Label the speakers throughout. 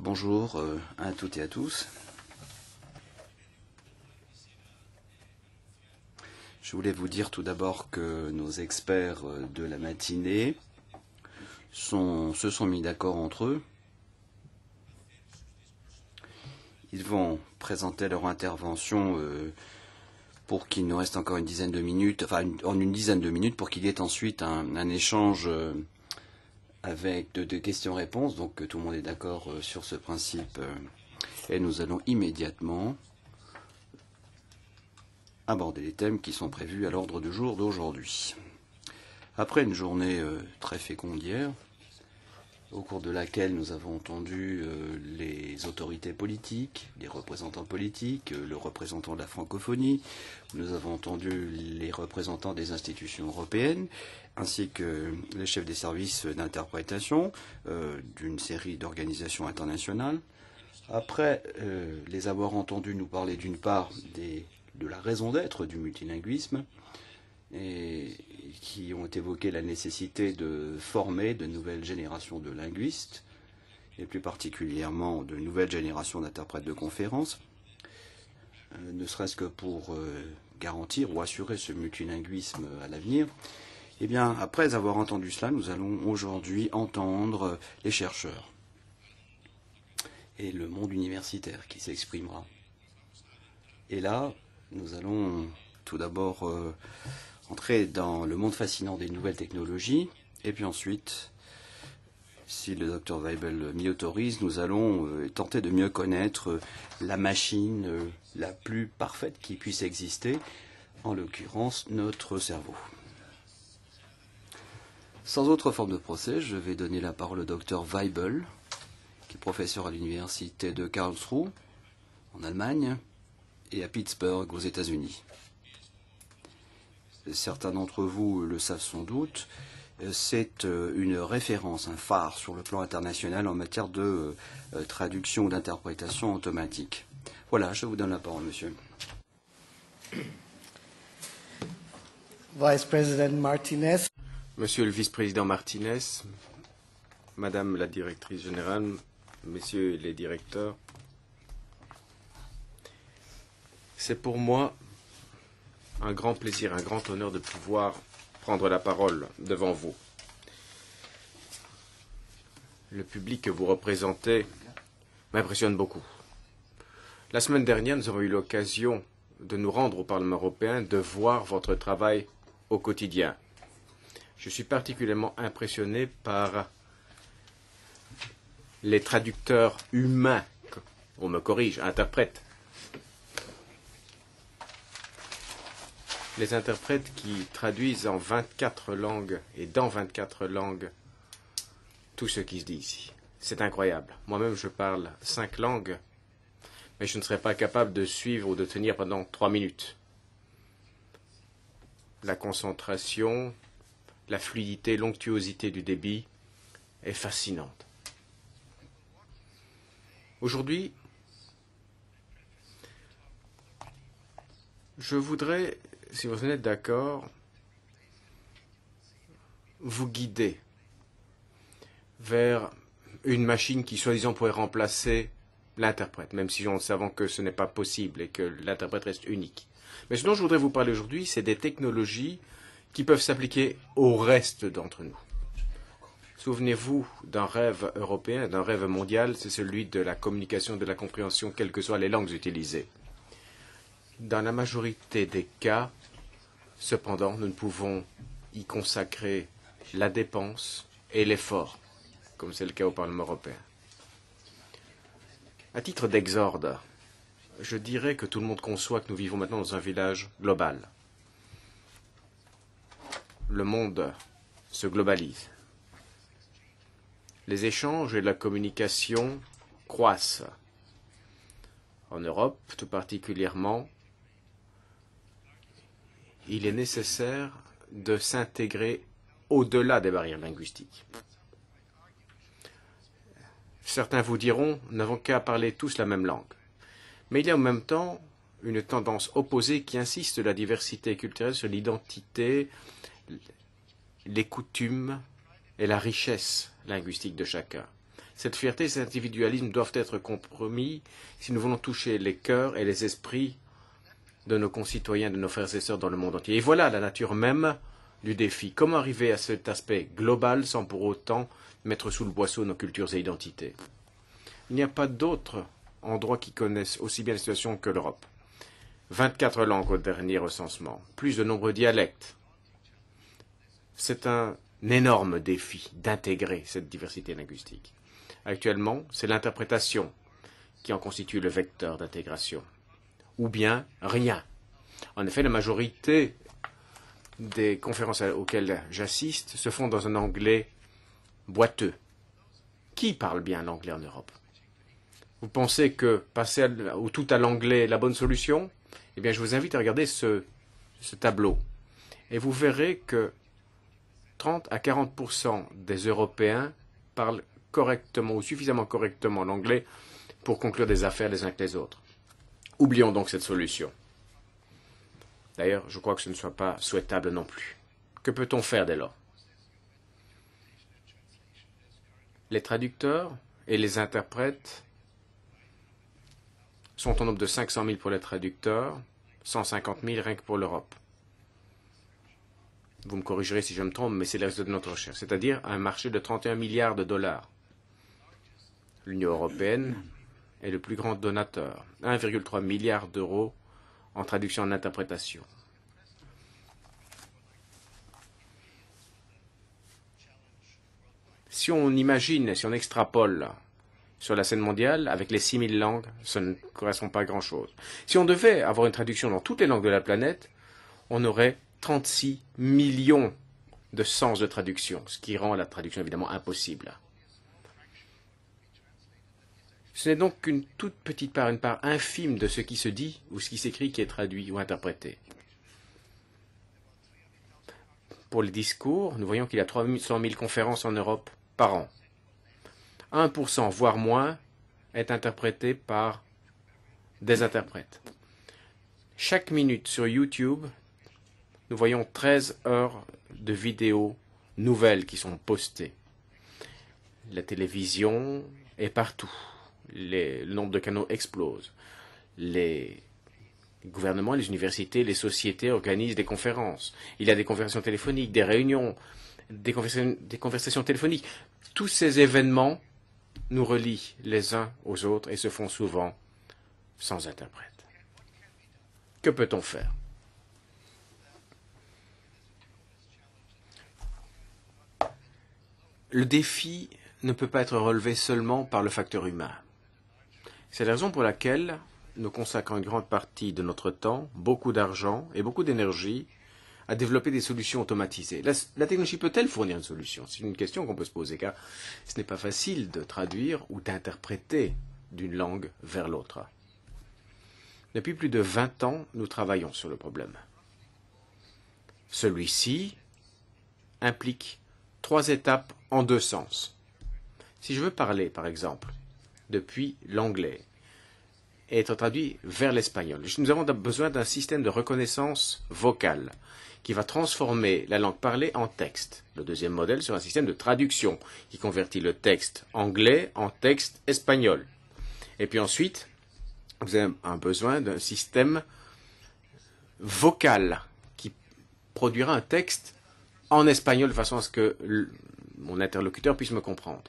Speaker 1: Bonjour euh, à toutes et à tous. Je voulais vous dire tout d'abord que nos experts euh, de la matinée se sont mis d'accord entre eux. Ils vont présenter leur intervention euh, pour qu'il nous reste encore une dizaine de minutes, enfin en une dizaine de minutes, pour qu'il y ait ensuite un, échange avec deux, questions-réponses, donc euh, tout le monde est d'accord euh, sur ce principe. Euh, et nous allons immédiatement aborder les thèmes qui sont prévus à l'ordre du jour d'aujourd'hui. Après une journée très fécondière au cours de laquelle nous avons entendu euh, les autorités politiques, les représentants politiques, euh, le représentant de la francophonie, nous avons entendu les représentants des institutions européennes, ainsi que les chefs des services d'interprétation euh, d'une série d'organisations internationales. Après les avoir entendus nous parler d'une part de la raison d'être du multilinguisme, et qui ont évoqué la nécessité de former de nouvelles générations de linguistes, et plus particulièrement de nouvelles générations d'interprètes de conférences, euh, ne serait-ce que pour euh, garantir ou assurer ce multilinguisme à l'avenir. Eh bien, après avoir entendu cela, nous allons aujourd'hui entendre les chercheurs et le monde universitaire qui s'exprimera. Et là, nous allons tout d'abord euh, entrer dans le monde fascinant des nouvelles technologies. Et puis ensuite, si le docteur Weibel m'y autorise, nous allons euh, tenter de mieux connaître euh, la machine euh, la plus parfaite qui puisse exister, en l'occurrence notre cerveau. Sans autre forme de procès, je vais donner la parole au docteur Weibel, qui est professeur à l'université de Karlsruhe, en Allemagne, et à Pittsburgh, aux États-Unis certains d'entre vous le savent sans doute, euh, c'est euh, une référence, un phare sur le plan international en matière de euh, traduction ou d'interprétation automatique. Voilà, je vous donne la parole, monsieur.
Speaker 2: Vice président Martinez. Monsieur le vice-président Martinez, madame la directrice générale, messieurs les directeurs, c'est pour moi un grand plaisir, un grand honneur de pouvoir prendre la parole devant vous. Le public que vous représentez m'impressionne beaucoup. La semaine dernière, nous avons eu l'occasion de nous rendre au Parlement européen, de voir votre travail au quotidien. Je suis particulièrement impressionné par les traducteurs humains, on me corrige, interprètes, les interprètes qui traduisent en 24 langues et dans 24 langues tout ce qui se dit ici. C'est incroyable. Moi-même, je parle cinq langues, mais je ne serais pas capable de suivre ou de tenir pendant trois minutes. La concentration, la fluidité, l'onctuosité du débit est fascinante. Aujourd'hui, je voudrais si vous en êtes d'accord, vous guider vers une machine qui soi-disant pourrait remplacer l'interprète, même si nous savons que ce n'est pas possible et que l'interprète reste unique. Mais ce dont je voudrais vous parler aujourd'hui, c'est des technologies qui peuvent s'appliquer au reste d'entre nous. Souvenez-vous d'un rêve européen, d'un rêve mondial, c'est celui de la communication, de la compréhension, quelles que soient les langues utilisées. Dans la majorité des cas, Cependant, nous ne pouvons y consacrer la dépense et l'effort, comme c'est le cas au Parlement européen. À titre d'exorde, je dirais que tout le monde conçoit que nous vivons maintenant dans un village global. Le monde se globalise. Les échanges et la communication croissent. En Europe, tout particulièrement, il est nécessaire de s'intégrer au-delà des barrières linguistiques. Certains vous diront, nous n'avons qu'à parler tous la même langue. Mais il y a en même temps une tendance opposée qui insiste sur la diversité culturelle, sur l'identité, les coutumes et la richesse linguistique de chacun. Cette fierté et cet individualisme doivent être compromis si nous voulons toucher les cœurs et les esprits de nos concitoyens, de nos frères et sœurs dans le monde entier. Et voilà la nature même du défi. Comment arriver à cet aspect global sans pour autant mettre sous le boisseau nos cultures et identités Il n'y a pas d'autre endroit qui connaisse aussi bien la situation que l'Europe. 24 langues au dernier recensement, plus de nombreux dialectes. C'est un énorme défi d'intégrer cette diversité linguistique. Actuellement, c'est l'interprétation qui en constitue le vecteur d'intégration ou bien rien. En effet, la majorité des conférences auxquelles j'assiste se font dans un anglais boiteux. Qui parle bien l'anglais en Europe Vous pensez que passer tout à l'anglais est la bonne solution Eh bien, je vous invite à regarder ce, ce tableau. Et vous verrez que 30 à 40 des Européens parlent correctement ou suffisamment correctement l'anglais pour conclure des affaires les uns avec les autres. Oublions donc cette solution. D'ailleurs, je crois que ce ne soit pas souhaitable non plus. Que peut-on faire dès lors Les traducteurs et les interprètes sont au nombre de 500 000 pour les traducteurs, 150 000 rien que pour l'Europe. Vous me corrigerez si je me trompe, mais c'est le reste de notre recherche, c'est-à-dire un marché de 31 milliards de dollars. L'Union européenne est le plus grand donateur, 1,3 milliard d'euros en traduction et en interprétation. Si on imagine, si on extrapole sur la scène mondiale, avec les 6000 langues, ça ne correspond pas à grand-chose. Si on devait avoir une traduction dans toutes les langues de la planète, on aurait 36 millions de sens de traduction, ce qui rend la traduction évidemment impossible. Ce n'est donc qu'une toute petite part, une part infime de ce qui se dit ou ce qui s'écrit qui est traduit ou interprété. Pour les discours, nous voyons qu'il y a 300 000 conférences en Europe par an. 1%, voire moins, est interprété par des interprètes. Chaque minute sur YouTube, nous voyons 13 heures de vidéos nouvelles qui sont postées. La télévision est partout le nombre de canaux explose. Les gouvernements, les universités, les sociétés organisent des conférences. Il y a des conversations téléphoniques, des réunions, des, des conversations téléphoniques. Tous ces événements nous relient les uns aux autres et se font souvent sans interprète. Que peut-on faire Le défi ne peut pas être relevé seulement par le facteur humain. C'est la raison pour laquelle nous consacrons une grande partie de notre temps, beaucoup d'argent et beaucoup d'énergie à développer des solutions automatisées. La, technologie peut-elle fournir une solution C'est une question qu'on peut se poser, car ce n'est pas facile de traduire ou d'interpréter d'une langue vers l'autre. Depuis plus de 20 ans, nous travaillons sur le problème. Celui-ci implique trois étapes en deux sens. Si je veux parler, par exemple, depuis l'anglais et être traduit vers l'espagnol. Nous avons besoin d'un système de reconnaissance vocale qui va transformer la langue parlée en texte. Le deuxième modèle sera un système de traduction qui convertit le texte anglais en texte espagnol. Et puis ensuite, vous avez un besoin d'un système vocal qui produira un texte en espagnol de façon à ce que mon interlocuteur puisse me comprendre.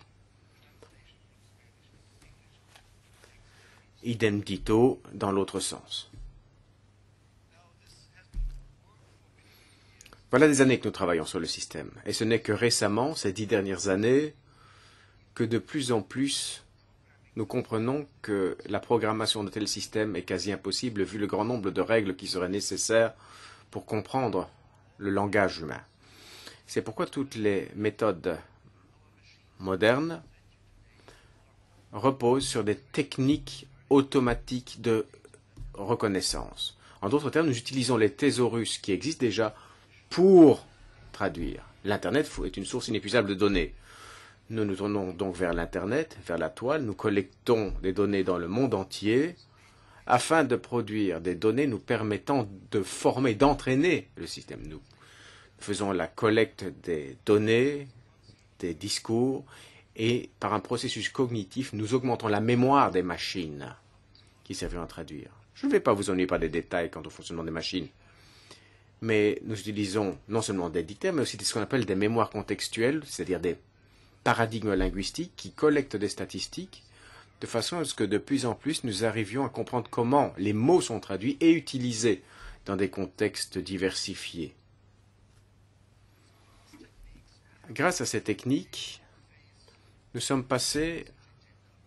Speaker 2: idem dito dans l'autre sens. Voilà des années que nous travaillons sur le système, et ce n'est que récemment, ces dix dernières années, que de plus en plus nous comprenons que la programmation de tel système est quasi impossible vu le grand nombre de règles qui seraient nécessaires pour comprendre le langage humain. C'est pourquoi toutes les méthodes modernes reposent sur des techniques automatique de reconnaissance. En d'autres termes, nous utilisons les thésaurus qui existent déjà pour traduire. L'Internet est une source inépuisable de données. Nous nous tournons donc vers l'Internet, vers la toile, nous collectons des données dans le monde entier afin de produire des données nous permettant de former, d'entraîner le système. Nous faisons la collecte des données, des discours, et par un processus cognitif, nous augmentons la mémoire des machines serviront à traduire. Je ne vais pas vous ennuyer par des détails quant au fonctionnement des machines. Mais nous utilisons non seulement des dictaires, mais aussi ce qu'on appelle des mémoires contextuelles, c'est-à-dire des paradigmes linguistiques qui collectent des statistiques de façon à ce que de plus en plus nous arrivions à comprendre comment les mots sont traduits et utilisés dans des contextes diversifiés. Grâce à ces techniques, nous sommes passés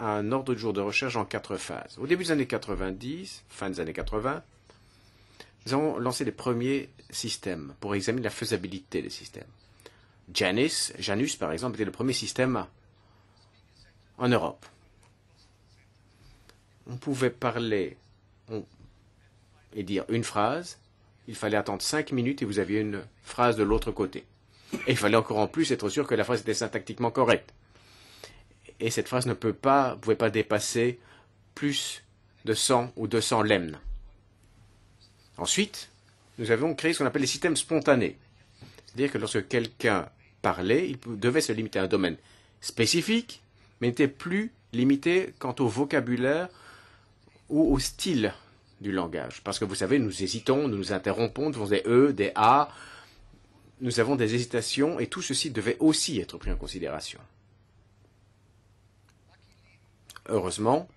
Speaker 2: un ordre de jour de recherche en quatre phases. Au début des années 90, fin des années 80, nous avons lancé les premiers systèmes pour examiner la faisabilité des systèmes. Janus, Janus par exemple, était le premier système en Europe. On pouvait parler et dire une phrase, il fallait attendre cinq minutes et vous aviez une phrase de l'autre côté. Et il fallait encore en plus être sûr que la phrase était syntactiquement correcte et cette phrase ne peut pas, pouvait pas dépasser plus de 100 ou 200 lemmes. Ensuite, nous avons créé ce qu'on appelle les systèmes spontanés. C'est-à-dire que lorsque quelqu'un parlait, il devait se limiter à un domaine spécifique, mais n'était plus limité quant au vocabulaire ou au style du langage. Parce que vous savez, nous hésitons, nous nous interrompons, nous faisons des E, des A, nous avons des hésitations, et tout ceci devait aussi être pris en considération. Heureusement,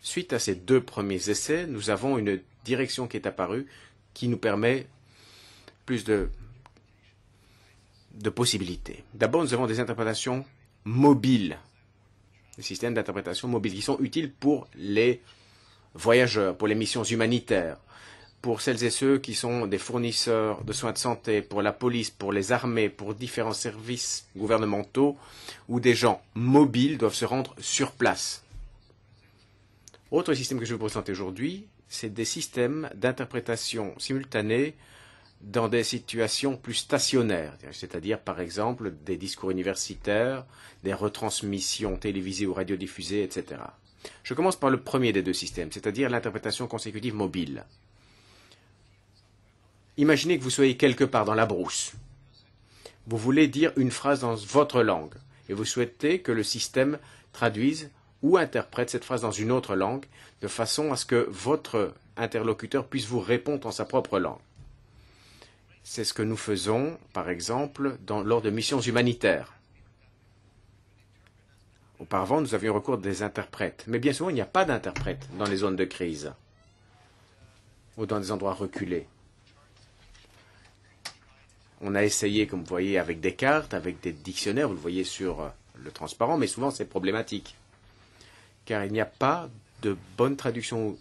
Speaker 2: suite à ces deux premiers essais, nous avons une direction qui est apparue qui nous permet plus de, possibilités. D'abord, nous avons des interprétations mobiles, des systèmes d'interprétation mobiles qui sont utiles pour les voyageurs, pour les missions humanitaires pour celles et ceux qui sont des fournisseurs de soins de santé, pour la police, pour les armées, pour différents services gouvernementaux, où des gens mobiles doivent se rendre sur place. Autre système que je vous présenter aujourd'hui, c'est des systèmes d'interprétation simultanée dans des situations plus stationnaires, c'est-à-dire par exemple des discours universitaires, des retransmissions télévisées ou radiodiffusées, etc. Je commence par le premier des deux systèmes, c'est-à-dire l'interprétation consécutive mobile. Imaginez que vous soyez quelque part dans la brousse. Vous voulez dire une phrase dans votre langue et vous souhaitez que le système traduise ou interprète cette phrase dans une autre langue de façon à ce que votre interlocuteur puisse vous répondre en sa propre langue. C'est ce que nous faisons, par exemple, lors de missions humanitaires. Auparavant, nous avions recours à des interprètes, mais bien souvent, il n'y a pas d'interprète dans les zones de crise ou dans des endroits reculés. On a essayé, comme vous voyez, avec des cartes, avec des dictionnaires, vous le voyez sur euh, le transparent, mais souvent c'est problématique. Car il n'y a pas de bonne traduction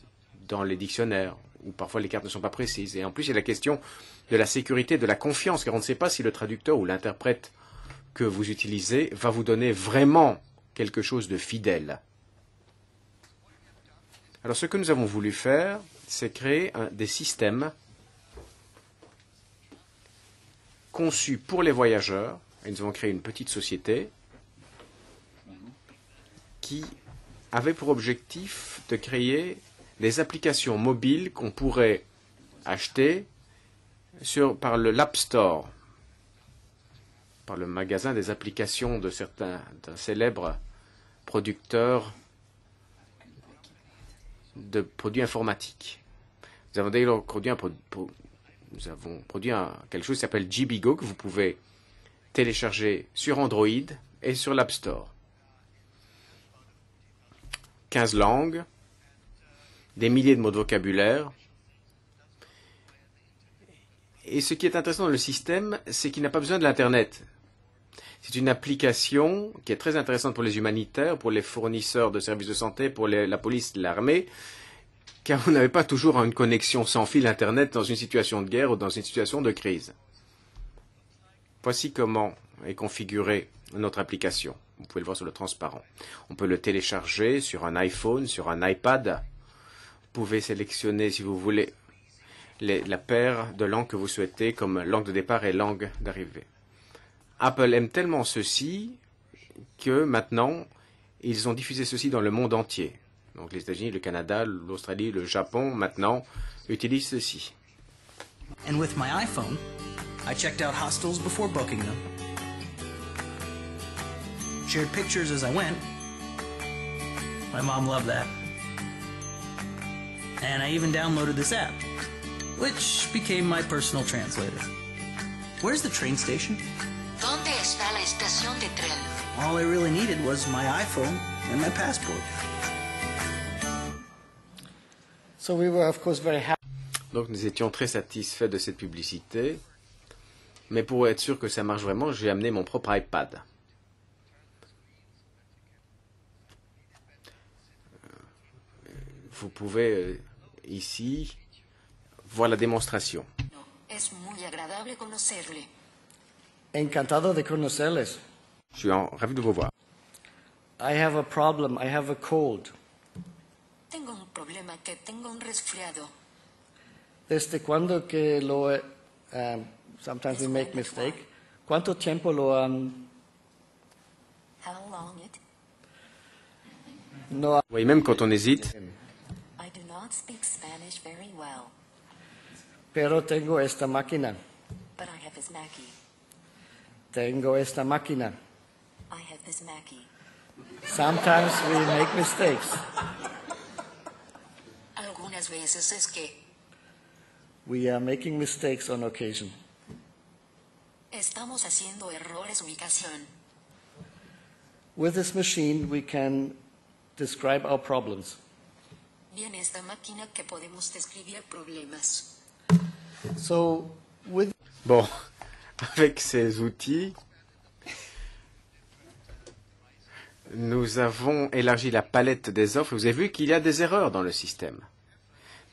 Speaker 2: dans les dictionnaires, ou parfois les cartes ne sont pas précises. Et en plus, il y a la question de la sécurité, de la confiance, car on ne sait pas si le traducteur ou l'interprète que vous utilisez va vous donner vraiment quelque chose de fidèle. Alors ce que nous avons voulu faire, c'est créer des systèmes conçu pour les voyageurs, et nous avons créé une petite société qui avait pour objectif de créer des applications mobiles qu'on pourrait acheter sur, par le l'App Store, par le magasin des applications de certains d'un célèbre producteur de produits informatiques. Nous avons d'ailleurs produit un, produit nous avons produit quelque chose qui s'appelle Jibigo que vous pouvez télécharger sur Android et sur l'App Store. 15 langues, des milliers de mots de vocabulaire. Et ce qui est intéressant dans le système, c'est qu'il n'a pas besoin de l'Internet. C'est une application qui est très intéressante pour les humanitaires, pour les fournisseurs de services de santé, pour la police, l'armée, car vous n'avez pas toujours une connexion sans fil Internet dans une situation de guerre ou dans une situation de crise. Voici comment est configurée notre application. Vous pouvez le voir sur le transparent. On peut le télécharger sur un iPhone, sur un iPad. Vous pouvez sélectionner, si vous voulez, la paire de langues que vous souhaitez comme langue de départ et langue d'arrivée. Apple aime tellement ceci que maintenant, ils ont diffusé ceci dans le monde entier. Donc les États-Unis, le Canada, l'Australie, le Japon maintenant utilisent ceci.
Speaker 3: And with my iPhone, I checked out hostels before booking them. Shared pictures as I went. My mom loved that. And I even downloaded this app, which became my personal translator. Where's the train station?
Speaker 1: ¿Dónde está la estación de tren?
Speaker 3: All I really needed was my iPhone and my passport.
Speaker 2: Donc nous étions très satisfaits de cette publicité. Mais pour être sûr que ça marche vraiment, j'ai amené mon propre iPad. Vous pouvez euh, ici voir la démonstration. Je suis ravi de vous voir.
Speaker 1: tengo un problema, que tengo un resfriado. ¿Desde cuándo que lo... Eh, um, sometimes we make mistake. ¿Cuánto tiempo lo han...? How long
Speaker 2: it? No. Oui, même quand on hésite.
Speaker 3: I do not speak Spanish very well.
Speaker 2: Pero tengo esta máquina.
Speaker 3: But I have this
Speaker 1: Tengo esta máquina.
Speaker 3: I have this Mackie.
Speaker 1: Sometimes we make mistakes. Algunas veces es que. We are making mistakes on occasion. Estamos haciendo errores ubicación. With this machine we can describe our problems. Bien esta máquina que podemos describir problemas.
Speaker 2: So with Bon, avec ces outils, nous avons élargi la palette des offres. Vous avez vu qu'il y a des erreurs dans le système.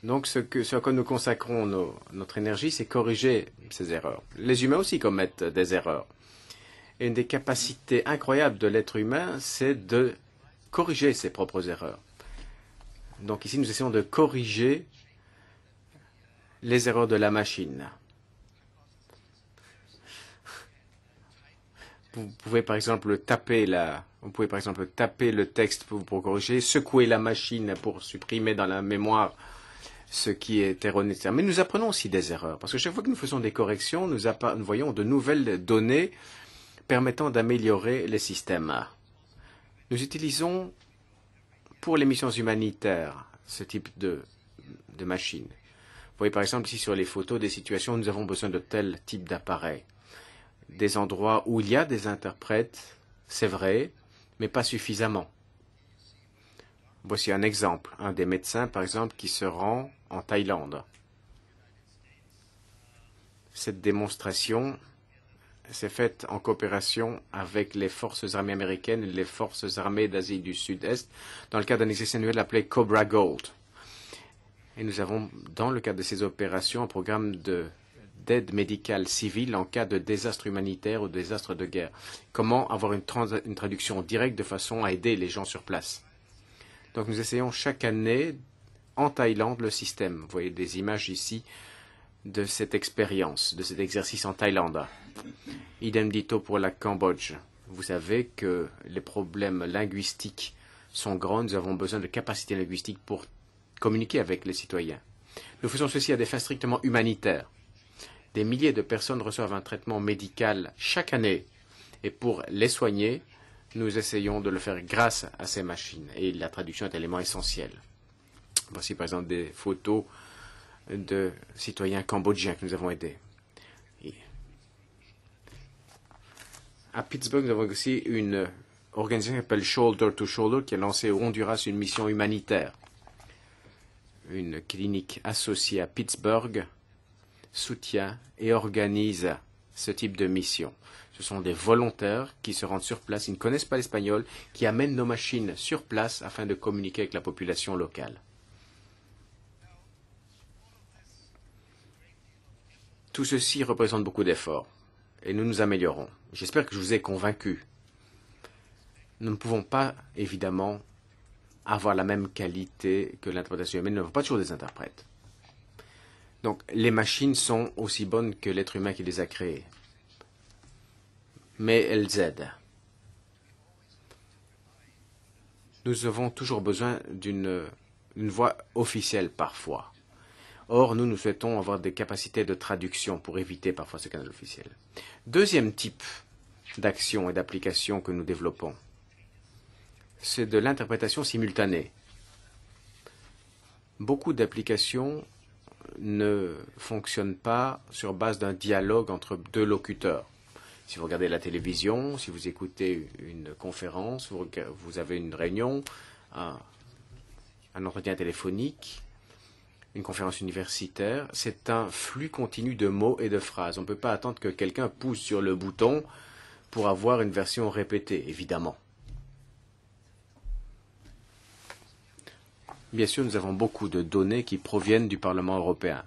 Speaker 2: Donc, ce, à quoi nous consacrons notre énergie, c'est corriger ces erreurs. Les humains aussi commettent des erreurs. Et une des capacités incroyables de l'être humain, c'est de corriger ses propres erreurs. Donc ici, nous essayons de corriger les erreurs de la machine. vous pouvez par exemple taper la, vous pouvez par exemple taper le texte pour, corriger, secouer la machine pour supprimer dans la mémoire ce qui est erroné. Mais nous apprenons aussi des erreurs, parce que chaque fois que nous faisons des corrections, nous, voyons de nouvelles données permettant d'améliorer les systèmes. Nous utilisons pour les missions humanitaires ce type de, de machine. Vous voyez par exemple ici sur les photos des situations où nous avons besoin de tel type d'appareil des endroits où il y a des interprètes, c'est vrai, mais pas suffisamment. Voici un exemple, un des médecins, par exemple, qui se rend en Thaïlande. Cette démonstration s'est faite en coopération avec les forces armées américaines et les forces armées d'Asie du Sud-Est dans le cadre d'un exercice annuel appelé Cobra Gold. Et nous avons, dans le cadre de ces opérations, un programme de d'aide médicale civile en cas de désastre humanitaire ou désastre de guerre. Comment avoir une, traduction directe de façon à aider les gens sur place. Donc nous essayons chaque année en Thaïlande le système. Vous voyez des images ici de cette expérience, de cet exercice en Thaïlande. Idem dito pour la Cambodge. Vous savez que les problèmes linguistiques sont grands, nous avons besoin de capacités linguistiques pour communiquer avec les citoyens. Nous faisons ceci à des fins strictement humanitaires. Des milliers de personnes reçoivent un traitement médical chaque année. Et pour les soigner, nous essayons de le faire grâce à ces machines. Et la traduction est un élément essentiel. Voici par exemple des photos de citoyens cambodgiens que nous avons aidés. à Pittsburgh, nous avons aussi une organisation qui s'appelle Shoulder to Shoulder qui a lancé au Honduras une mission humanitaire. Une clinique associée à Pittsburgh soutient et organise ce type de mission. Ce sont des volontaires qui se rendent sur place, ils ne connaissent pas l'espagnol, qui amènent nos machines sur place afin de communiquer avec la population locale. Tout ceci représente beaucoup d'efforts et nous nous améliorons. J'espère que je vous ai convaincu. Nous ne pouvons pas, évidemment, avoir la même qualité que l'interprétation humaine. Nous n'avons pas toujours des interprètes. Donc les machines sont aussi bonnes que l'être humain qui les a créées. Mais elles aident. Nous avons toujours besoin d'une voix officielle parfois. Or, nous, nous souhaitons avoir des capacités de traduction pour éviter parfois ce canal officiel. Deuxième type d'action et d'application que nous développons, c'est de l'interprétation simultanée. Beaucoup d'applications ne fonctionne pas sur base d'un dialogue entre deux locuteurs. Si vous regardez la télévision, si vous écoutez une conférence, vous, avez une réunion, un entretien téléphonique, une conférence universitaire, c'est un flux continu de mots et de phrases. On ne peut pas attendre que quelqu'un pousse sur le bouton pour avoir une version répétée, évidemment. Bien sûr, nous avons beaucoup de données qui proviennent du Parlement européen.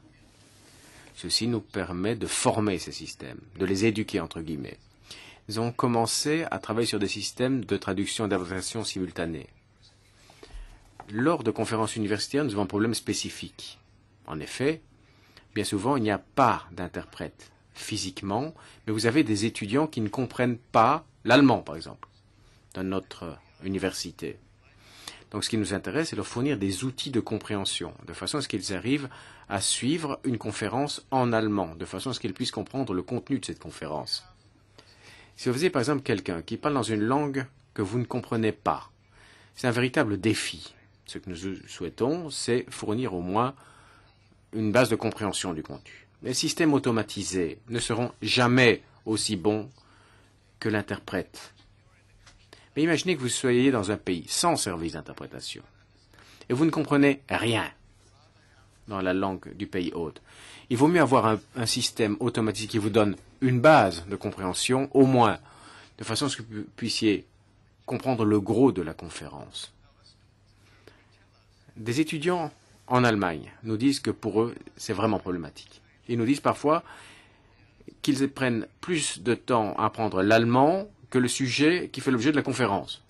Speaker 2: Ceci nous permet de former ces systèmes, de les éduquer, entre guillemets. Nous avons commencé à travailler sur des systèmes de traduction et d'interprétation simultanée. Lors de conférences universitaires, nous avons un problème spécifique. En effet, bien souvent, il n'y a pas d'interprète physiquement, mais vous avez des étudiants qui ne comprennent pas l'allemand, par exemple, dans notre université. Donc ce qui nous intéresse, c'est leur fournir des outils de compréhension, de façon à ce qu'ils arrivent à suivre une conférence en allemand, de façon à ce qu'ils puissent comprendre le contenu de cette conférence. Si vous avez par exemple quelqu'un qui parle dans une langue que vous ne comprenez pas, c'est un véritable défi. Ce que nous souhaitons, c'est fournir au moins une base de compréhension du contenu. Les systèmes automatisés ne seront jamais aussi bons que l'interprète mais imaginez que vous soyez dans un pays sans service d'interprétation et vous ne comprenez rien dans la langue du pays hôte. Il vaut mieux avoir un, un, système automatique qui vous donne une base de compréhension, au moins, de façon à ce que vous puissiez comprendre le gros de la conférence. Des étudiants en Allemagne nous disent que pour eux, c'est vraiment problématique. Ils nous disent parfois qu'ils prennent plus de temps à apprendre l'allemand que le sujet qui fait l'objet de la conférence.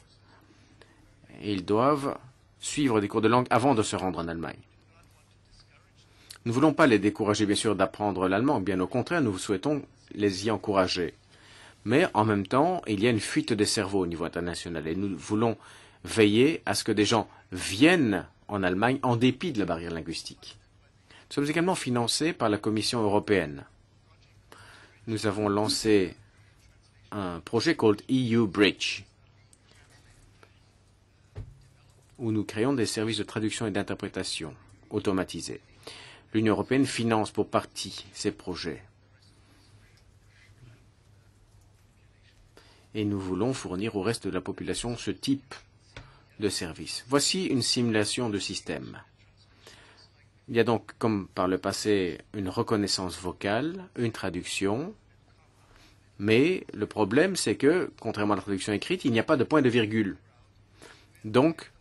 Speaker 2: ils doivent suivre des cours de langue avant de se rendre en Allemagne. Nous ne voulons pas les décourager, bien sûr, d'apprendre l'allemand. Bien au contraire, nous souhaitons les y encourager. Mais en même temps, il y a une fuite des cerveaux au niveau international. Et nous voulons veiller à ce que des gens viennent en Allemagne en dépit de la barrière linguistique. Nous sommes également financés par la Commission européenne. Nous avons lancé un projet called EU Bridge, où nous créons des services de traduction et d'interprétation automatisés. L'Union européenne finance pour partie ces projets. Et nous voulons fournir au reste de la population ce type de service. Voici une simulation de système. Il y a donc, comme par le passé, une reconnaissance vocale, une traduction, mais le problème, c'est que, contrairement à la traduction écrite, il n'y a pas de point de virgule. Donc,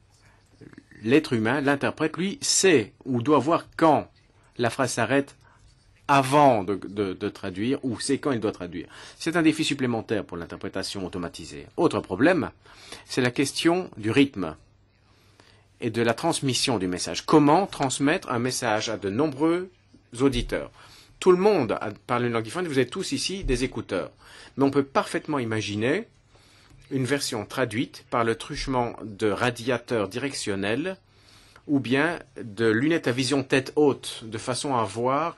Speaker 2: l'être humain, l'interprète, lui, sait ou doit voir quand la phrase s'arrête avant de, traduire ou sait quand il doit traduire. C'est un défi supplémentaire pour l'interprétation automatisée. Autre problème, c'est la question du rythme et de la transmission du message. Comment transmettre un message à de nombreux auditeurs tout le monde parle une langue différente, vous êtes tous ici des écouteurs. Mais on peut parfaitement imaginer une version traduite par le truchement de radiateurs directionnels ou bien de lunettes à vision tête haute, de façon à voir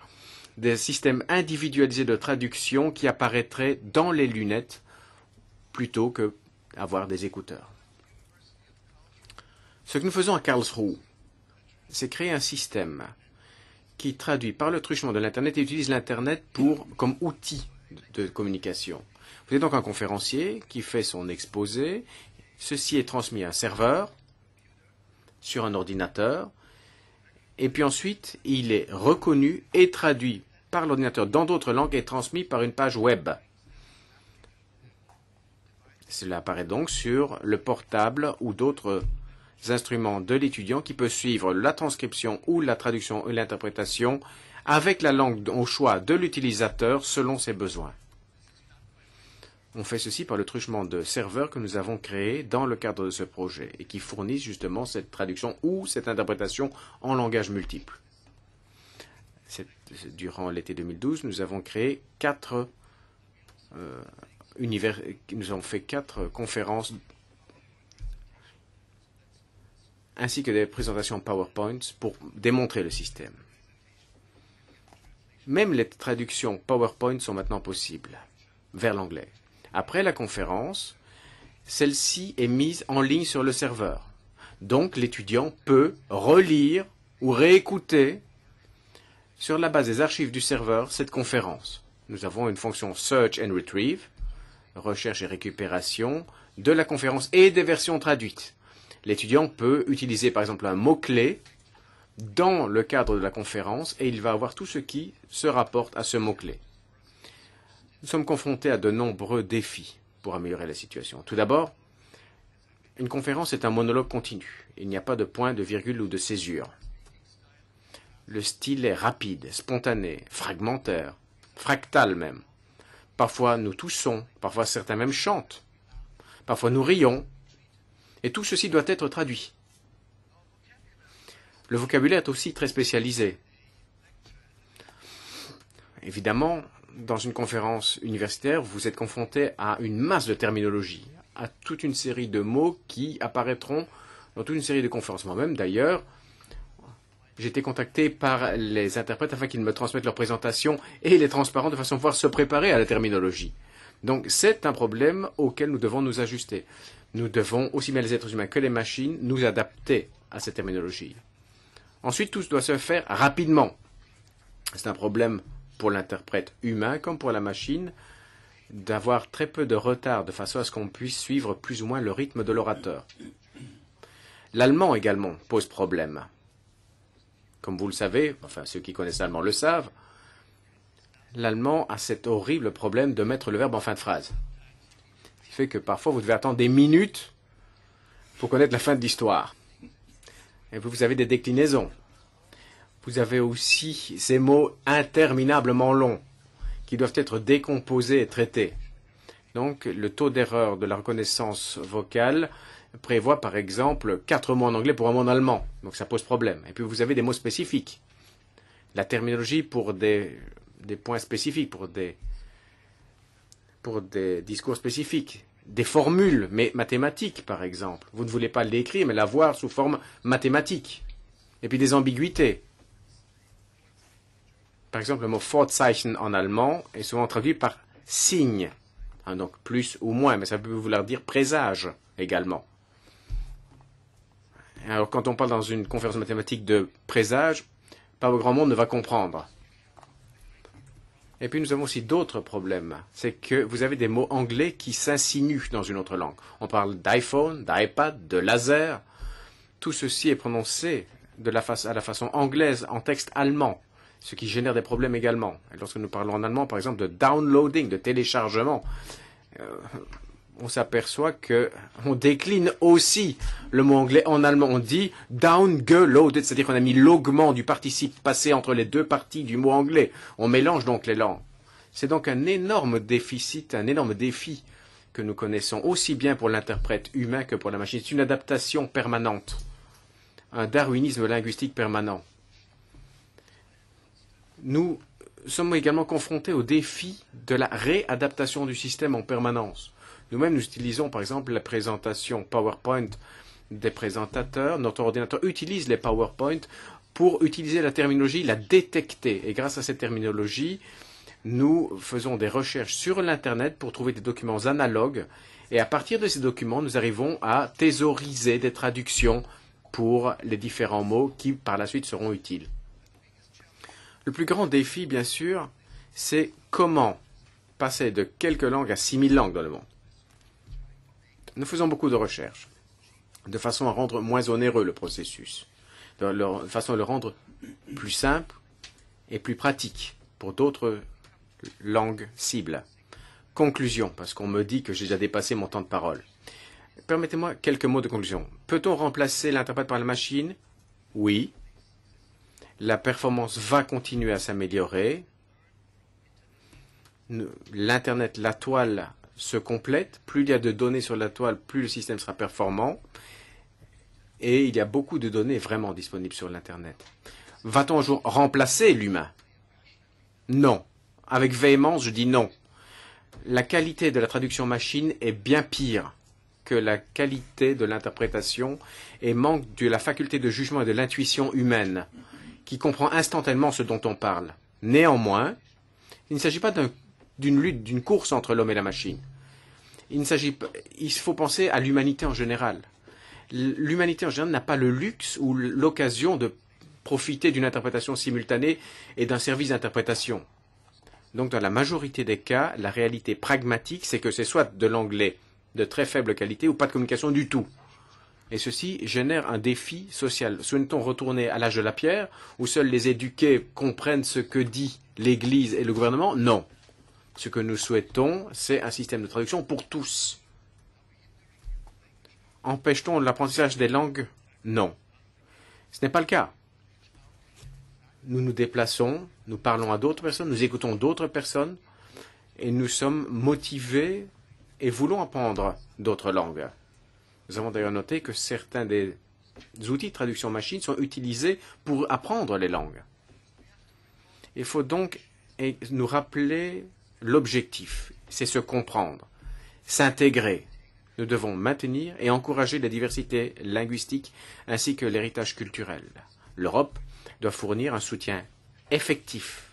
Speaker 2: des systèmes individualisés de traduction qui apparaîtraient dans les lunettes plutôt que avoir des écouteurs. Ce que nous faisons à Karlsruhe, c'est créer un système qui traduit par le truchement de l'Internet et utilise l'Internet comme outil de communication. Vous avez donc un conférencier qui fait son exposé. Ceci est transmis à un serveur sur un ordinateur. Et puis ensuite, il est reconnu et traduit par l'ordinateur dans d'autres langues et transmis par une page web. Cela apparaît donc sur le portable ou d'autres instruments de l'étudiant qui peut suivre la transcription ou la traduction et l'interprétation avec la langue au choix de l'utilisateur selon ses besoins. On fait ceci par le truchement de serveurs que nous avons créés dans le cadre de ce projet et qui fournissent justement cette traduction ou cette interprétation en langage multiple. Durant l'été 2012, nous avons créé quatre euh, univers, nous avons fait quatre conférences ainsi que des présentations PowerPoint pour démontrer le système. Même les traductions PowerPoint sont maintenant possibles vers l'anglais. Après la conférence, celle-ci est mise en ligne sur le serveur. Donc l'étudiant peut relire ou réécouter sur la base des archives du serveur cette conférence. Nous avons une fonction Search and Retrieve, recherche et récupération, de la conférence et des versions traduites. L'étudiant peut utiliser par exemple un mot-clé dans le cadre de la conférence et il va avoir tout ce qui se rapporte à ce mot-clé. Nous sommes confrontés à de nombreux défis pour améliorer la situation. Tout d'abord, une conférence est un monologue continu. Il n'y a pas de point, de virgule ou de césure. Le style est rapide, spontané, fragmentaire, fractal même. Parfois nous toussons, parfois certains même chantent. Parfois nous rions, et tout ceci doit être traduit. Le vocabulaire est aussi très spécialisé. Évidemment, dans une conférence universitaire, vous êtes confronté à une masse de terminologie, à toute une série de mots qui apparaîtront dans toute une série de conférences. Moi-même, d'ailleurs, j'ai été contacté par les interprètes afin qu'ils me transmettent leurs présentations et les transparents de façon à pouvoir se préparer à la terminologie. Donc c'est un problème auquel nous devons nous ajuster. Nous devons, aussi bien les êtres humains que les machines, nous adapter à cette terminologie. Ensuite, tout doit se faire rapidement. C'est un problème pour l'interprète humain comme pour la machine d'avoir très peu de retard de façon à ce qu'on puisse suivre plus ou moins le rythme de l'orateur. L'allemand également pose problème. Comme vous le savez, enfin ceux qui connaissent l'allemand le savent, l'allemand a cet horrible problème de mettre le verbe en fin de phrase fait que parfois vous devez attendre des minutes pour connaître la fin de l'histoire. Et vous, vous avez des déclinaisons. Vous avez aussi ces mots interminablement longs qui doivent être décomposés et traités. Donc, le taux d'erreur de la reconnaissance vocale prévoit par exemple quatre mots en anglais pour un mot en allemand. Donc, ça pose problème. Et puis, vous avez des mots spécifiques. La terminologie pour des, des points spécifiques, pour des, pour des discours spécifiques des formules mais mathématiques, par exemple. Vous ne voulez pas l'écrire, mais la voir sous forme mathématique. Et puis des ambiguïtés. Par exemple, le mot fortzeichen en allemand est souvent traduit par signe. Hein, donc plus ou moins, mais ça peut vouloir dire présage également. Alors quand on parle dans une conférence mathématique de présage, pas grand monde ne va comprendre. Et puis nous avons aussi d'autres problèmes. C'est que vous avez des mots anglais qui s'insinuent dans une autre langue. On parle d'iPhone, d'iPad, de laser. Tout ceci est prononcé de la à la façon anglaise en texte allemand, ce qui génère des problèmes également. Et lorsque nous parlons en allemand, par exemple, de downloading, de téléchargement, euh, on s'aperçoit que on décline aussi le mot anglais en allemand. On dit downgeloaded, c'est-à-dire qu'on a mis l'augment du participe passé entre les deux parties du mot anglais. On mélange donc les langues. C'est donc un énorme déficit, un énorme défi que nous connaissons aussi bien pour l'interprète humain que pour la machine. C'est une adaptation permanente, un darwinisme linguistique permanent. Nous sommes également confrontés au défi de la réadaptation du système en permanence. Nous-mêmes, nous utilisons par exemple la présentation PowerPoint des présentateurs. Notre ordinateur utilise les PowerPoint pour utiliser la terminologie, la détecter. Et grâce à cette terminologie, nous faisons des recherches sur l'Internet pour trouver des documents analogues. Et à partir de ces documents, nous arrivons à thésauriser des traductions pour les différents mots qui, par la suite, seront utiles. Le plus grand défi, bien sûr, c'est comment passer de quelques langues à 6000 langues dans le monde. Nous faisons beaucoup de recherches, de façon à rendre moins onéreux le processus, de façon à le rendre plus simple et plus pratique pour d'autres langues cibles. Conclusion, parce qu'on me dit que j'ai déjà dépassé mon temps de parole. Permettez-moi quelques mots de conclusion. Peut-on remplacer l'interprète par la machine Oui. La performance va continuer à s'améliorer. L'Internet, la toile se complètent. Plus il y a de données sur la toile, plus le système sera performant. Et il y a beaucoup de données vraiment disponibles sur l'Internet. Va-t-on un jour remplacer l'humain Non. Avec véhémence, je dis non. La qualité de la traduction machine est bien pire que la qualité de l'interprétation et manque de la faculté de jugement et de l'intuition humaine, qui comprend instantanément ce dont on parle. Néanmoins, il ne s'agit pas d'une lutte, d'une course entre l'homme et la machine il ne s'agit pas, il faut penser à l'humanité en général. L'humanité en général n'a pas le luxe ou l'occasion de profiter d'une interprétation simultanée et d'un service d'interprétation. Donc dans la majorité des cas, la réalité pragmatique, c'est que c'est soit de l'anglais de très faible qualité ou pas de communication du tout. Et ceci génère un défi social. souhaite on retourner à l'âge de la pierre où seuls les éduqués comprennent ce que dit l'Église et le gouvernement Non. Ce que nous souhaitons, c'est un système de traduction pour tous. Empêche-t-on l'apprentissage des langues Non. Ce n'est pas le cas. Nous nous déplaçons, nous parlons à d'autres personnes, nous écoutons d'autres personnes et nous sommes motivés et voulons apprendre d'autres langues. Nous avons d'ailleurs noté que certains des outils de traduction machine sont utilisés pour apprendre les langues. Il faut donc nous rappeler L'objectif, c'est se comprendre, s'intégrer. Nous devons maintenir et encourager la diversité linguistique ainsi que l'héritage culturel. L'Europe doit fournir un soutien effectif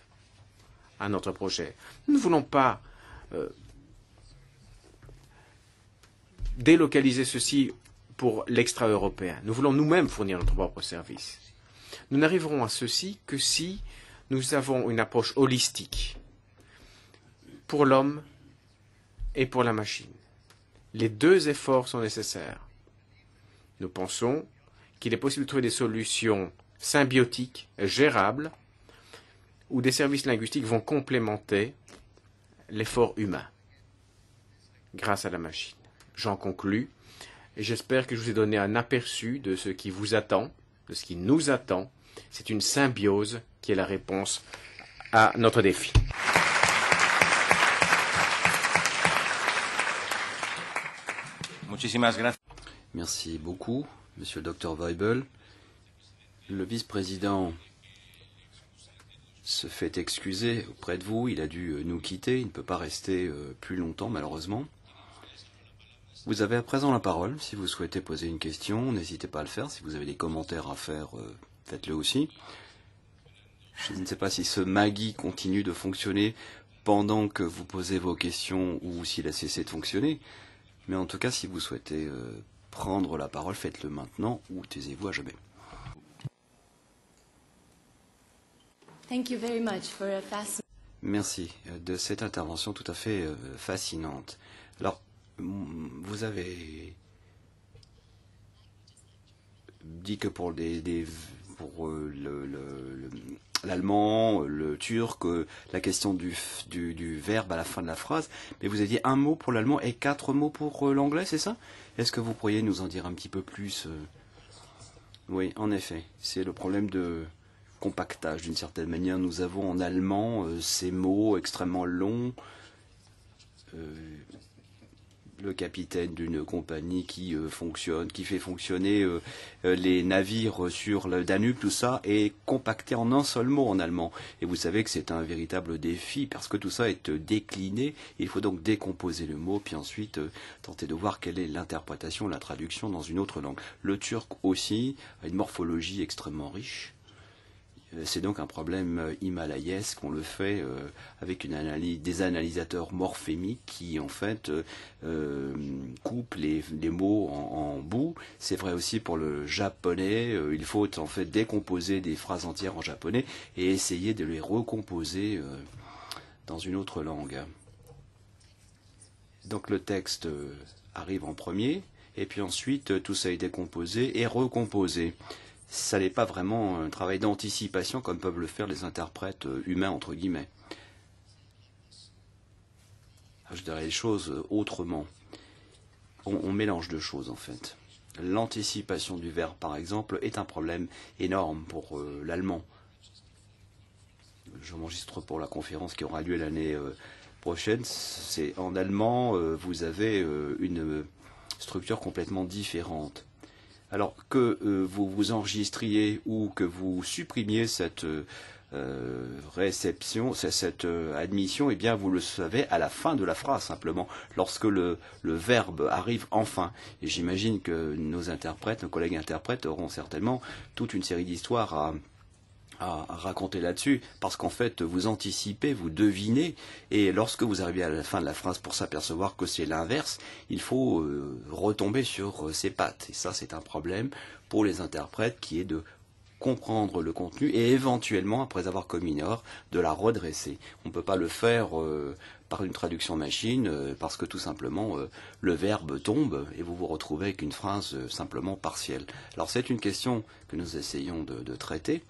Speaker 2: à notre projet. Nous ne voulons pas euh, délocaliser ceci pour l'extra-européen. Nous voulons nous-mêmes fournir notre propre service. Nous n'arriverons à ceci que si nous avons une approche holistique pour l'homme et pour la machine. Les deux efforts sont nécessaires. Nous pensons qu'il est possible de trouver des solutions symbiotiques, gérables, où des services linguistiques vont complémenter l'effort humain grâce à la machine. J'en conclus et j'espère que je vous ai donné un aperçu de ce qui vous attend, de ce qui nous attend. C'est une symbiose qui est la réponse à notre défi.
Speaker 1: Merci beaucoup, Monsieur le Dr Weibel. Le vice-président se fait excuser auprès de vous. Il a dû euh, nous quitter. Il ne peut pas rester euh, plus longtemps, malheureusement. Vous avez à présent la parole. Si vous souhaitez poser une question, n'hésitez pas à le faire. Si vous avez des commentaires à faire, euh, faites-le aussi. Je ne sais pas si ce Maggie continue de fonctionner pendant que vous posez vos questions ou s'il a cessé de fonctionner. Mais en tout cas, si vous souhaitez euh, prendre la parole, faites-le maintenant ou taisez-vous à jamais. Merci euh, de cette intervention tout à fait euh, fascinante. Alors, vous avez dit que pour, des, pour le, l'allemand, le turc, euh, la question du, du, verbe à la fin de la phrase. Mais vous aviez un mot pour l'allemand et quatre mots pour euh, l'anglais, c'est ça Est-ce que vous pourriez nous en dire un petit peu plus euh Oui, en effet, c'est le problème de compactage d'une certaine manière. Nous avons en allemand ces mots extrêmement longs le capitaine d'une compagnie qui euh, fonctionne, qui fait fonctionner euh, euh, les navires sur le Danube, tout ça est compacté en un seul mot en allemand. Et vous savez que c'est un véritable défi parce que tout ça est décliné. Il faut donc décomposer le mot, puis ensuite tenter de voir quelle est l'interprétation, la traduction dans une autre langue. Le turc aussi a une morphologie extrêmement riche. Euh, c'est donc un problème euh, himalayesque, on le fait euh, avec une analyse, des analysateurs morphémiques qui en fait coupent les, mots en, bout. C'est vrai aussi pour le japonais, il faut en fait décomposer des phrases entières en japonais et essayer de les recomposer dans une autre langue. Donc le texte arrive en premier, et puis ensuite tout ça est décomposé et recomposé ça n'est pas vraiment un travail d'anticipation comme peuvent le faire les interprètes euh, humains, entre guillemets. Ah, je dirais les choses euh, autrement. On, mélange deux choses, en fait. L'anticipation du verbe, par exemple, est un problème énorme pour euh, l'allemand. Je m'enregistre pour la conférence qui aura lieu l'année prochaine. C'est en allemand, vous avez une structure complètement différente alors que euh, vous vous enregistriez ou que vous supprimiez cette euh, euh, réception, cette admission, eh bien vous le savez à la fin de la phrase simplement, lorsque le, le verbe arrive enfin. Et j'imagine que nos interprètes, nos collègues interprètes auront certainement toute une série d'histoires à à raconter là-dessus, parce qu'en fait, vous anticipez, vous devinez, et lorsque vous arrivez à la fin de la phrase pour s'apercevoir que c'est l'inverse, il faut euh, retomber sur euh, ses pattes. Et ça, c'est un problème pour les interprètes qui est de comprendre le contenu et éventuellement, après avoir commis une de la redresser. On ne peut pas le faire euh, par une traduction machine parce que tout simplement le verbe tombe et vous vous retrouvez avec une phrase simplement partielle. Alors c'est une question que nous essayons de traiter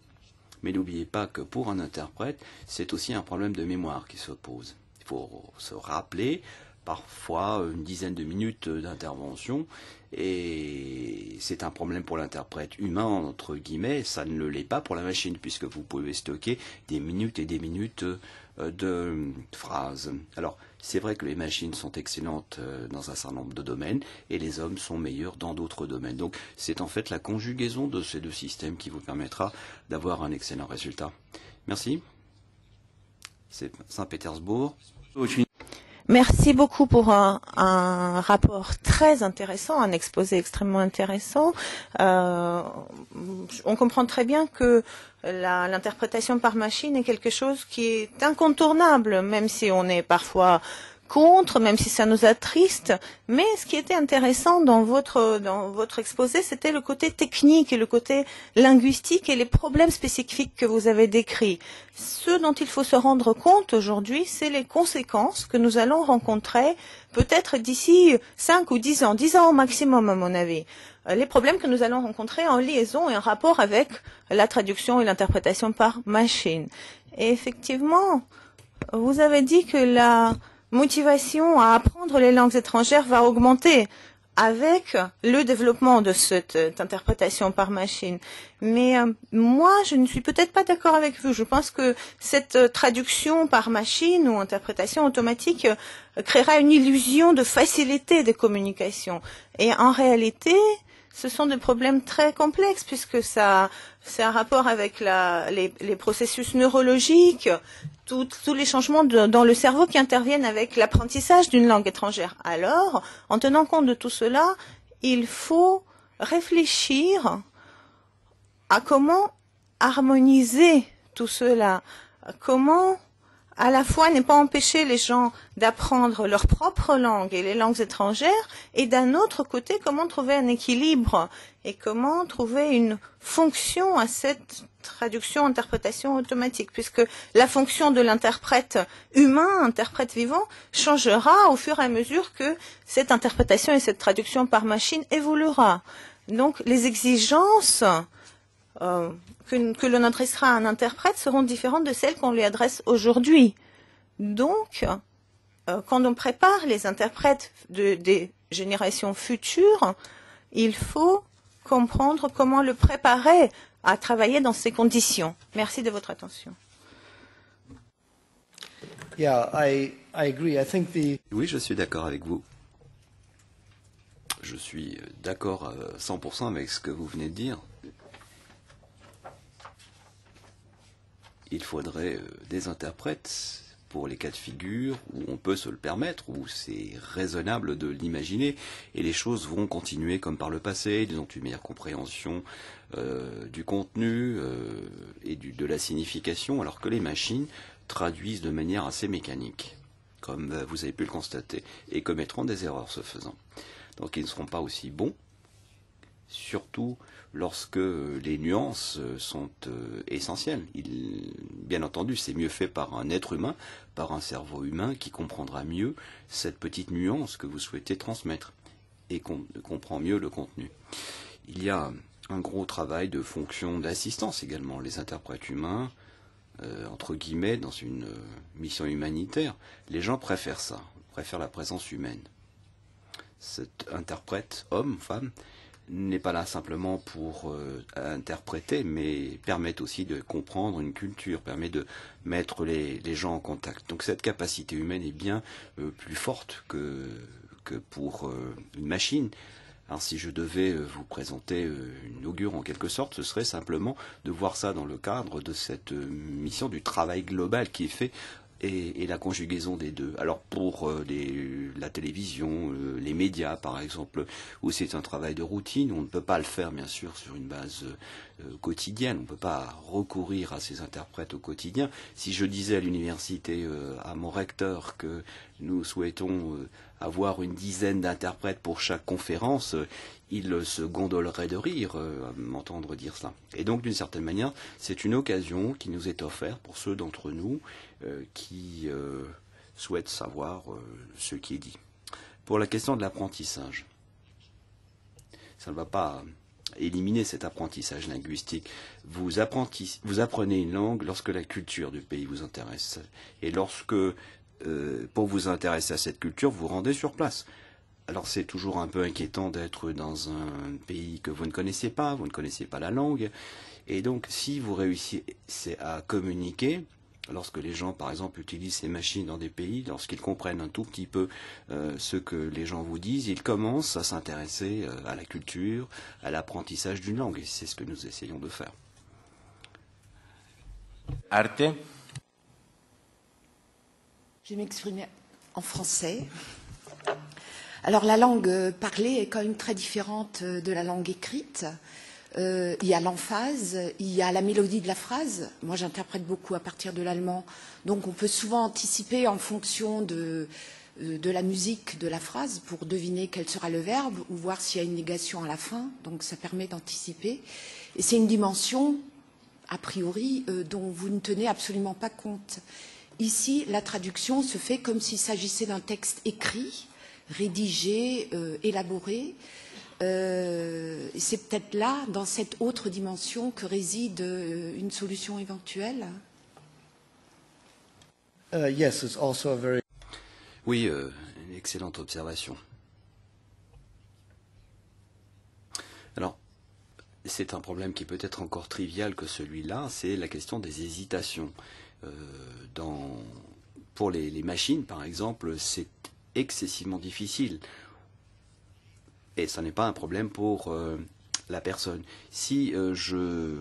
Speaker 1: mais n'oubliez pas que pour un interprète, c'est aussi un problème de mémoire qui se pose. Il faut se rappeler parfois une dizaine de minutes d'intervention. Et c'est un problème pour l'interprète humain, entre guillemets, ça ne le l'est pas pour la machine, puisque vous pouvez stocker des minutes et des minutes euh, de phrases. Alors, c'est vrai que les machines sont excellentes euh, dans un certain nombre de domaines, et les hommes sont meilleurs dans d'autres domaines. Donc, c'est en fait la conjugaison de ces deux systèmes qui vous permettra d'avoir un excellent résultat. Merci. C'est Saint-Pétersbourg.
Speaker 3: Merci beaucoup pour un, rapport très intéressant, un exposé extrêmement intéressant. Euh, on comprend très bien que l'interprétation par machine est quelque chose qui est incontournable, même si on est parfois contre, même si ça nous a attriste. Mais ce qui était intéressant dans votre, dans votre exposé, c'était le côté technique et le côté linguistique et les problèmes spécifiques que vous avez décrits. Ce dont il faut se rendre compte aujourd'hui, c'est les conséquences que nous allons rencontrer peut-être d'ici 5 ou 10 ans, 10 ans au maximum à mon avis euh, les problèmes que nous allons rencontrer en liaison et en rapport avec la traduction et l'interprétation par machine. Et effectivement, vous avez dit que la motivation à apprendre les langues étrangères va augmenter avec le développement de cette euh, interprétation par machine. Mais euh, moi, je ne suis peut-être pas d'accord avec vous. Je pense que cette euh, traduction par machine ou interprétation automatique créera une illusion de facilité des communications. Et en réalité, ce sont des problèmes très complexes puisque ça, c'est un rapport avec les, processus neurologiques, tous les changements dans le cerveau qui interviennent avec l'apprentissage d'une langue étrangère. Alors, en tenant compte de tout cela, il faut réfléchir à comment harmoniser tout cela, comment à la fois n'est pas empêcher les gens d'apprendre leur propre langue et les langues étrangères, et d'un autre côté, comment trouver un équilibre et comment trouver une fonction à cette traduction, interprétation automatique, puisque la fonction de l'interprète humain, interprète vivant, changera au fur et à mesure que cette interprétation et cette traduction par machine évoluera. Donc les exigences euh, que, l'on adressera à un interprète seront différentes de celles qu'on lui adresse aujourd'hui. Donc, euh, quand on prépare les interprètes de, des générations futures, il faut comprendre comment le préparer à travailler dans ces conditions. Merci de votre attention.
Speaker 1: Oui, je suis d'accord avec vous. Je suis d'accord 100% euh, avec ce que vous venez de dire. il faudrait euh, des interprètes pour les cas de figure où on peut se le permettre, où c'est raisonnable de l'imaginer, et les choses vont continuer comme par le passé, ils ont une meilleure compréhension euh, du contenu euh, et de la signification, alors que les machines traduisent de manière assez mécanique, comme vous avez pu le constater, et commettront des erreurs ce faisant. Donc ils ne seront pas aussi bons surtout lorsque les nuances euh, sont euh, essentielles. bien entendu, c'est mieux fait par un être humain, par un cerveau humain qui comprendra mieux cette petite nuance que vous souhaitez transmettre et comprend mieux le contenu. Il y a un gros travail de fonction d'assistance également. Les interprètes humains, euh, entre guillemets, dans une mission humanitaire, les gens préfèrent ça, préfèrent la présence humaine. Cet interprète, homme, femme, n'est pas là simplement pour euh, interpréter, mais permet aussi de comprendre une culture, permet de mettre les, gens en contact. Donc cette capacité humaine est bien euh, plus forte que, que pour euh, une machine. Alors si je devais vous présenter une augure en quelque sorte, ce serait simplement de voir ça dans le cadre de cette mission du travail global qui est fait et, la conjugaison des deux. Alors pour euh, la télévision, euh, les médias par exemple, où c'est un travail de routine, on ne peut pas le faire bien sûr sur une base euh, quotidienne. On ne peut pas recourir à ces interprètes au quotidien. Si je disais à l'université, euh, à mon recteur, que nous souhaitons euh, avoir une dizaine d'interprètes pour chaque conférence, il se gondolerait de rire à m'entendre dire cela. Et donc, d'une certaine manière, c'est une occasion qui nous est offerte pour ceux d'entre nous qui souhaitent savoir ce qui est dit. Pour la question de l'apprentissage, ça ne va pas éliminer cet apprentissage linguistique. Vous, apprenez une langue lorsque la culture du pays vous intéresse. Et lorsque, euh, pour vous intéresser à cette culture, vous rendez sur place. Alors c'est toujours un peu inquiétant d'être dans un pays que vous ne connaissez pas, vous ne connaissez pas la langue. Et donc si vous réussissez à communiquer, lorsque les gens, par exemple, utilisent ces machines dans des pays, lorsqu'ils comprennent un tout petit peu euh, ce que les gens vous disent, ils commencent à s'intéresser euh, à la culture, à l'apprentissage d'une langue. Et c'est ce que nous essayons de faire.
Speaker 2: Arte.
Speaker 3: Je vais m'exprimer en français. Alors la langue euh, parlée est quand même très différente de la langue écrite. Euh, il y a l'emphase, il y a la mélodie de la phrase. Moi, j'interprète beaucoup à partir de l'allemand. Donc, on peut souvent anticiper en fonction euh, de, la musique de la phrase pour deviner quel sera le verbe ou voir s'il y a une négation à la fin. Donc, ça permet d'anticiper. Et c'est une dimension, a priori, euh, dont vous ne tenez absolument pas compte. Ici, la traduction se fait comme s'il s'agissait d'un texte écrit, rédigé, élaboré. Euh, c'est peut-être là, dans cette autre dimension, que réside euh, une solution éventuelle.
Speaker 1: Euh, oui, une excellente observation. Alors, c'est un problème qui peut-être encore trivial que celui-là, c'est la question des hésitations. pour les, machines, par exemple, c'est excessivement difficile et ça n'est pas un problème pour euh, la personne. Si euh, je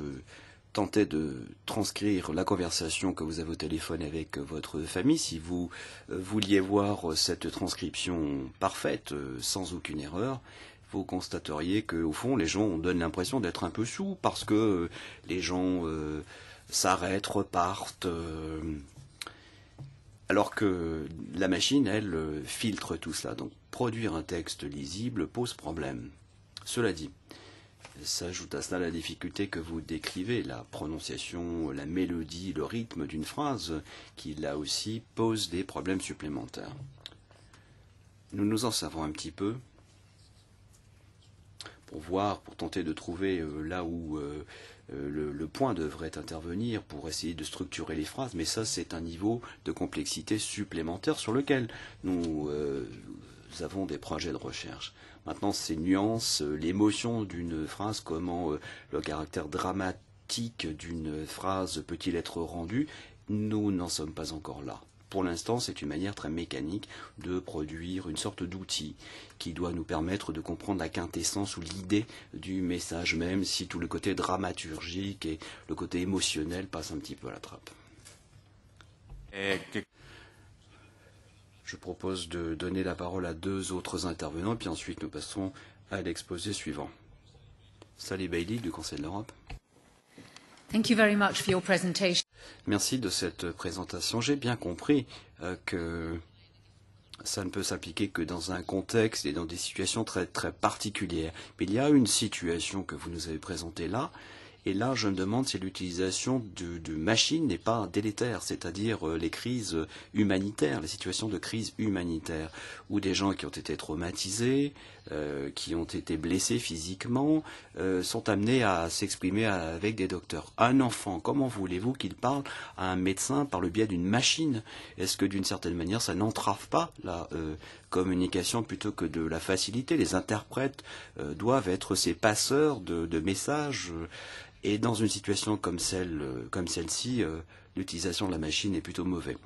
Speaker 1: tentais de transcrire la conversation que vous avez au téléphone avec euh, votre famille, si vous vouliez voir cette transcription parfaite, sans aucune erreur, vous constateriez qu'au fond, les gens, donnent l'impression d'être un peu sous parce que les gens s'arrêtent, repartent. Alors que la machine, elle, filtre tout cela. Donc produire un texte lisible pose problème. Cela dit, s'ajoute à cela la difficulté que vous décrivez, la prononciation, la mélodie, le rythme d'une phrase, qui là aussi pose des problèmes supplémentaires. Nous nous en savons un petit peu pour voir, pour tenter de trouver euh, là où euh, euh, le, point devrait intervenir pour essayer de structurer les phrases, mais ça c'est un niveau de complexité supplémentaire sur lequel nous, euh, avons des projets de recherche. Maintenant, ces nuances, euh, l'émotion d'une phrase, comment le caractère dramatique d'une phrase peut-il être rendu, nous n'en sommes pas encore là pour l'instant, c'est une manière très mécanique de produire une sorte d'outil qui doit nous permettre de comprendre la quintessence ou l'idée du message même, si tout le côté dramaturgique et le côté émotionnel passe un petit peu à la trappe. Je propose de donner la parole à deux autres intervenants, puis ensuite nous passerons à l'exposé suivant. Sally Bailey du Conseil de l'Europe. Merci de cette présentation. J'ai bien compris euh, que ça ne peut s'appliquer que dans un contexte et dans des situations très très particulières. Mais il y a une situation que vous nous avez présentée là et là, je me demande si l'utilisation de, de machines n'est pas délétère, c'est-à-dire euh, les crises humanitaires, les situations de crise humanitaire, où des gens qui ont été traumatisés, euh, qui ont été blessés physiquement, euh, sont amenés à s'exprimer avec des docteurs. Un enfant, comment voulez-vous qu'il parle à un médecin par le biais d'une machine Est-ce que d'une certaine manière, ça n'entrave pas la, communication plutôt que de la facilité. Les interprètes euh, doivent être ces passeurs de, messages. Euh, et dans une situation comme celle euh, comme celle-ci, l'utilisation de la machine est plutôt mauvaise.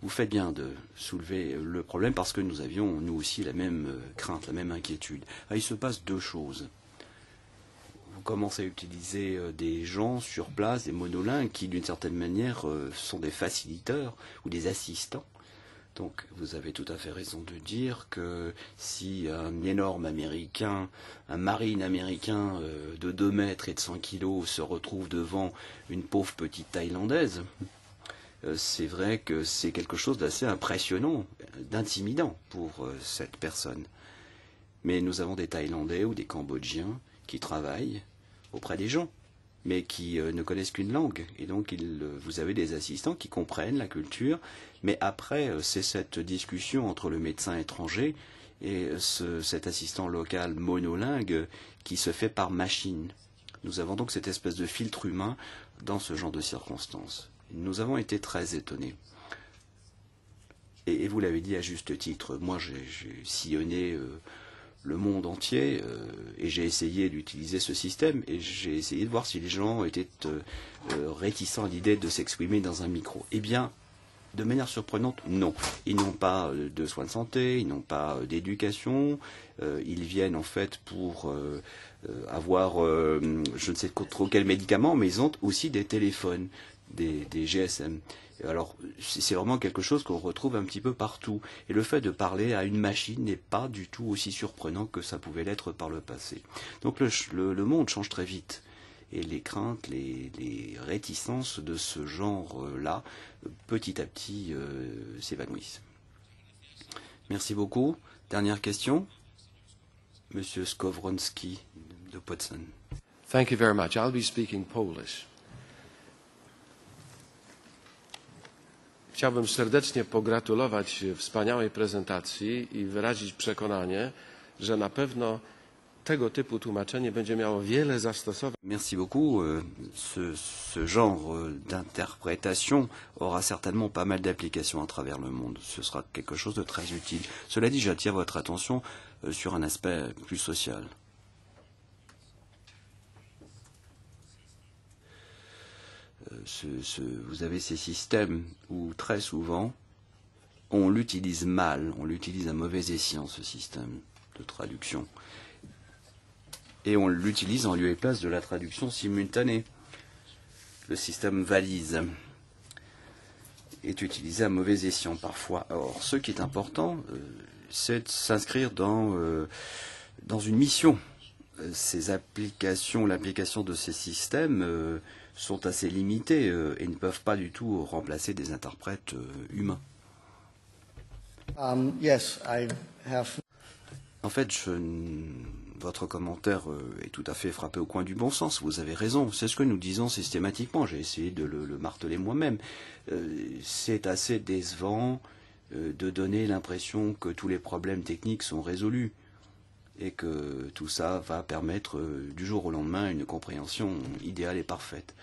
Speaker 1: Vous faites bien de soulever le problème parce que nous avions nous aussi la même crainte, la même inquiétude. Ah, il se passe deux choses Vous commencez à utiliser des gens sur place, des monolingues qui d'une certaine manière sont des facilitateurs ou des assistants donc vous avez tout à fait raison de dire que si un énorme américain, un marine américain euh, de 2 mètres et de 100 kilos se retrouve devant une pauvre petite Thaïlandaise, euh, c'est vrai que c'est quelque chose d'assez impressionnant, d'intimidant pour euh, cette personne. Mais nous avons des Thaïlandais ou des Cambodgiens qui travaillent auprès des gens mais qui euh, ne connaissent qu'une langue. Et donc, euh, vous avez des assistants qui comprennent la culture, mais après, euh, c'est cette discussion entre le médecin étranger et cet assistant local monolingue qui se fait par machine. Nous avons donc cette espèce de filtre humain dans ce genre de circonstances. Nous avons été très étonnés. Et, vous l'avez dit à juste titre, moi j'ai sillonné le monde entier, euh, et j'ai essayé d'utiliser ce système, et j'ai essayé de voir si les gens étaient euh, euh, réticents à l'idée de s'exprimer dans un micro. Eh bien, de manière surprenante, non. Ils n'ont pas de soins de santé, ils n'ont pas d'éducation, ils viennent en fait pour avoir je ne sais trop quel médicament, mais ils ont aussi des téléphones, des GSM. Alors, c'est vraiment quelque chose qu'on retrouve un petit peu partout. Et le fait de parler à une machine n'est pas du tout aussi surprenant que ça pouvait l'être par le passé. Donc, le, monde change très vite. Et les craintes, les, réticences de ce genre-là, petit à petit, euh, s'évanouissent. Merci beaucoup. Dernière question. Monsieur Skowronski de
Speaker 2: Potsdam. Thank you very much. I'll be speaking Chciałbym serdecznie pogratulować wspaniałej prezentacji i wyrazić przekonanie, że na pewno tego typu tłumaczenie będzie
Speaker 1: miało wiele zastosowań. Merci beaucoup. Euh, ce, ce genre euh, d'interprétation aura certainement pas mal d'applications à travers le monde. Ce sera quelque chose de très utile. Cela dit, j'attire votre attention euh, sur un aspect plus social. vous avez ces systèmes où très souvent on l'utilise mal, on l'utilise à mauvais escient ce système de traduction. Et on l'utilise en lieu et place de la traduction simultanée. Le système valise est utilisé à mauvais escient parfois. Or, ce qui est important, euh, c'est de s'inscrire dans, euh, dans une mission. Euh, ces applications, l'application de ces systèmes sont assez limités euh, et ne peuvent pas du tout remplacer des interprètes euh, humains. Um, en fait, je... votre commentaire euh, est tout à fait frappé au coin du bon sens. Vous avez raison. C'est ce que nous disons systématiquement. J'ai essayé de le, marteler moi-même. c'est assez décevant de donner l'impression que tous les problèmes techniques sont résolus et que tout ça va permettre euh, du jour au lendemain une compréhension idéale et parfaite.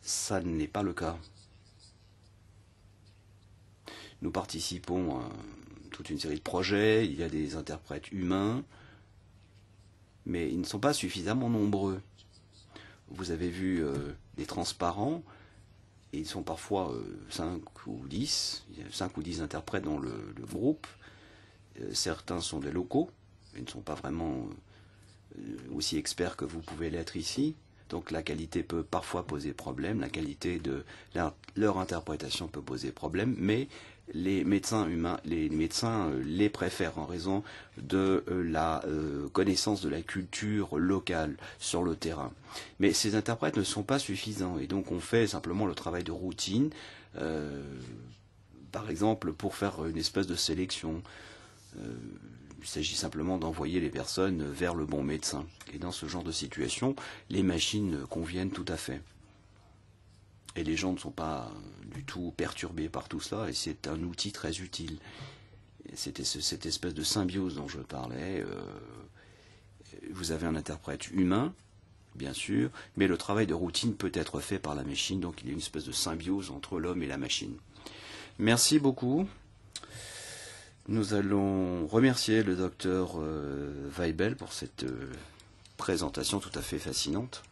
Speaker 1: Ça n'est pas le cas. Nous participons à toute une série de projets, il y a des interprètes humains, mais ils ne sont pas suffisamment nombreux. Vous avez vu euh, des transparents, et ils sont parfois euh, cinq 5 ou 10, il y a 5 ou 10 interprètes dans le, groupe, certains sont des locaux, ils ne sont pas vraiment euh, aussi experts que vous pouvez l'être ici. Donc la qualité peut parfois poser problème, la qualité de leur interprétation peut poser problème, mais les médecins humains, les médecins euh, les préfèrent en raison de euh, la connaissance de la culture locale sur le terrain. Mais ces interprètes ne sont pas suffisants et donc on fait simplement le travail de routine, par exemple pour faire une espèce de sélection. Il s'agit simplement d'envoyer les personnes vers le bon médecin. Et dans ce genre de situation, les machines conviennent tout à fait. Et les gens ne sont pas du tout perturbés par tout cela, et c'est un outil très utile. C'était cette espèce de symbiose dont je parlais. Euh, vous avez un interprète humain, bien sûr, mais le travail de routine peut être fait par la machine, donc il y a une espèce de symbiose entre l'homme et la machine. Merci beaucoup. Nous allons remercier le docteur euh, Weibel pour cette euh, présentation tout à fait fascinante.